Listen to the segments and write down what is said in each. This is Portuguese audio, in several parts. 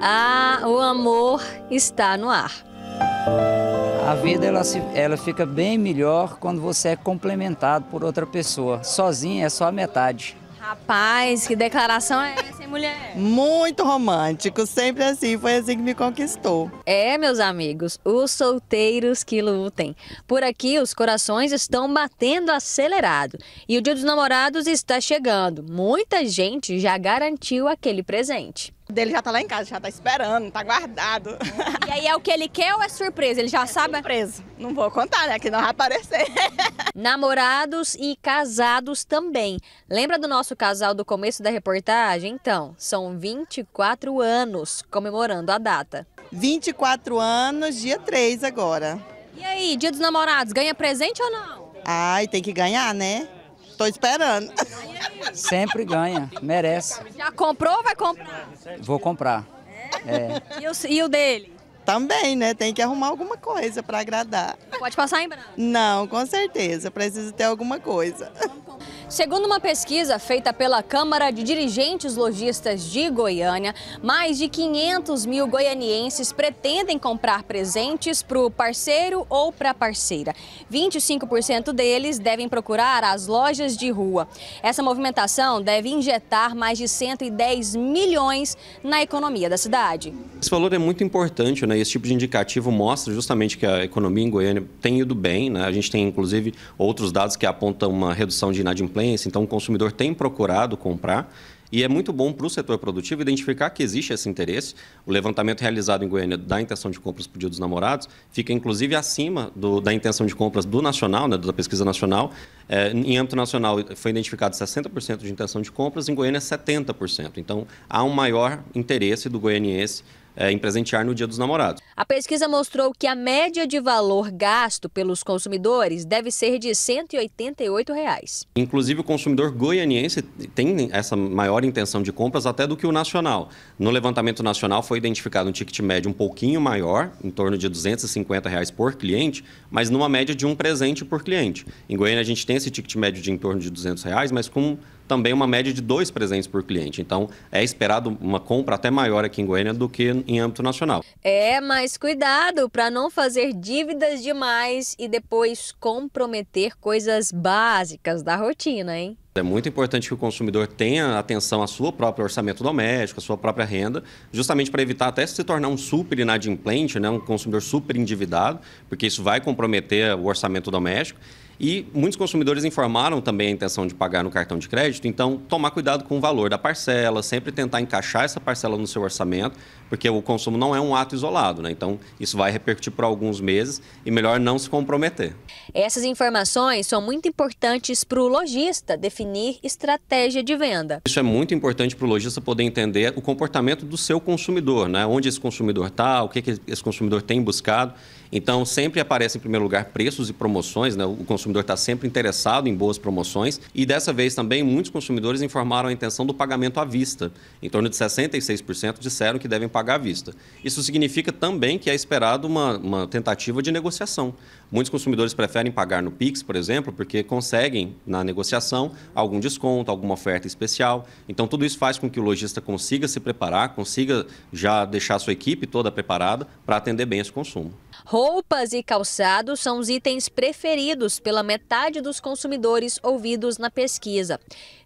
Ah, o amor está no ar. A vida ela, se, ela fica bem melhor quando você é complementado por outra pessoa. Sozinho é só a metade. Rapaz, que declaração é essa, hein, mulher? Muito romântico, sempre assim, foi assim que me conquistou. É, meus amigos, os solteiros que lutem. Por aqui, os corações estão batendo acelerado e o Dia dos Namorados está chegando. Muita gente já garantiu aquele presente dele já tá lá em casa, já tá esperando, tá guardado. E aí é o que ele quer ou é surpresa? Ele já é sabe? Surpresa. Não vou contar, né? Que não vai aparecer. Namorados e casados também. Lembra do nosso casal do começo da reportagem? Então, são 24 anos comemorando a data. 24 anos, dia 3 agora. E aí, dia dos namorados, ganha presente ou não? Ai, tem que ganhar, né? Tô esperando. Sempre ganha, merece. Já comprou ou vai comprar? Vou comprar. É. é. E, o, e o dele? Também, né? Tem que arrumar alguma coisa para agradar. Pode passar em branco? Não, com certeza. Precisa ter alguma coisa. Segundo uma pesquisa feita pela Câmara de Dirigentes Lojistas de Goiânia, mais de 500 mil goianienses pretendem comprar presentes para o parceiro ou para a parceira. 25% deles devem procurar as lojas de rua. Essa movimentação deve injetar mais de 110 milhões na economia da cidade. Esse valor é muito importante, né? Esse tipo de indicativo mostra justamente que a economia em Goiânia tem ido bem, né? A gente tem, inclusive, outros dados que apontam uma redução de inadimplência inadimplência, então o consumidor tem procurado comprar. E é muito bom para o setor produtivo identificar que existe esse interesse. O levantamento realizado em Goiânia da intenção de compras por Dia dos Namorados fica, inclusive, acima do, da intenção de compras do nacional, né, da pesquisa nacional. É, em âmbito nacional, foi identificado 60% de intenção de compras, em Goiânia, 70%. Então, há um maior interesse do goianiense é, em presentear no Dia dos Namorados. A pesquisa mostrou que a média de valor gasto pelos consumidores deve ser de R$ 188. Reais. Inclusive, o consumidor goianiense tem essa maior intenção de compras até do que o nacional. No levantamento nacional foi identificado um ticket médio um pouquinho maior, em torno de R$ 250 reais por cliente, mas numa média de um presente por cliente. Em Goiânia, a gente tem esse ticket médio de em torno de R$ 200, reais, mas com também uma média de dois presentes por cliente. Então, é esperado uma compra até maior aqui em Goiânia do que em âmbito nacional. É, mas cuidado para não fazer dívidas demais e depois comprometer coisas básicas da rotina, hein? É muito importante que o consumidor tenha atenção ao seu próprio orçamento doméstico, à sua própria renda, justamente para evitar até se tornar um super inadimplente, né? um consumidor super endividado, porque isso vai comprometer o orçamento doméstico. E muitos consumidores informaram também a intenção de pagar no cartão de crédito, então tomar cuidado com o valor da parcela, sempre tentar encaixar essa parcela no seu orçamento, porque o consumo não é um ato isolado, né? Então isso vai repercutir por alguns meses e melhor não se comprometer. Essas informações são muito importantes para o lojista definir estratégia de venda. Isso é muito importante para o lojista poder entender o comportamento do seu consumidor, né? Onde esse consumidor está, o que, que esse consumidor tem buscado. Então sempre aparece em primeiro lugar preços e promoções, né? O consumidor consumidor está sempre interessado em boas promoções e dessa vez também muitos consumidores informaram a intenção do pagamento à vista. Em torno de 66% disseram que devem pagar à vista. Isso significa também que é esperado uma, uma tentativa de negociação. Muitos consumidores preferem pagar no Pix, por exemplo, porque conseguem, na negociação, algum desconto, alguma oferta especial. Então, tudo isso faz com que o lojista consiga se preparar, consiga já deixar a sua equipe toda preparada para atender bem esse consumo. Roupas e calçados são os itens preferidos pela pela metade dos consumidores ouvidos na pesquisa.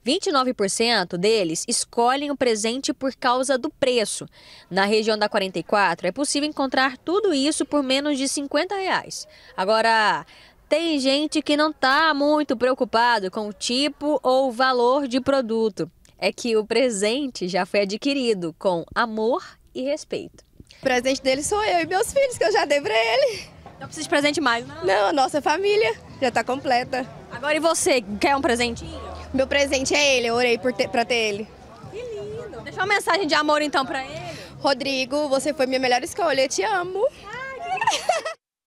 29% deles escolhem o presente por causa do preço. Na região da 44, é possível encontrar tudo isso por menos de 50 reais. Agora, tem gente que não está muito preocupado com o tipo ou valor de produto. É que o presente já foi adquirido com amor e respeito. O presente dele sou eu e meus filhos, que eu já dei para ele. Não precisa de presente mais, não? Não, a nossa família já está completa. Agora e você, quer um presentinho? Meu presente é ele, eu orei por ter, pra ter ele. Que lindo! Deixa uma mensagem de amor então pra ele. Rodrigo, você foi minha melhor escolha, eu te amo. Ah.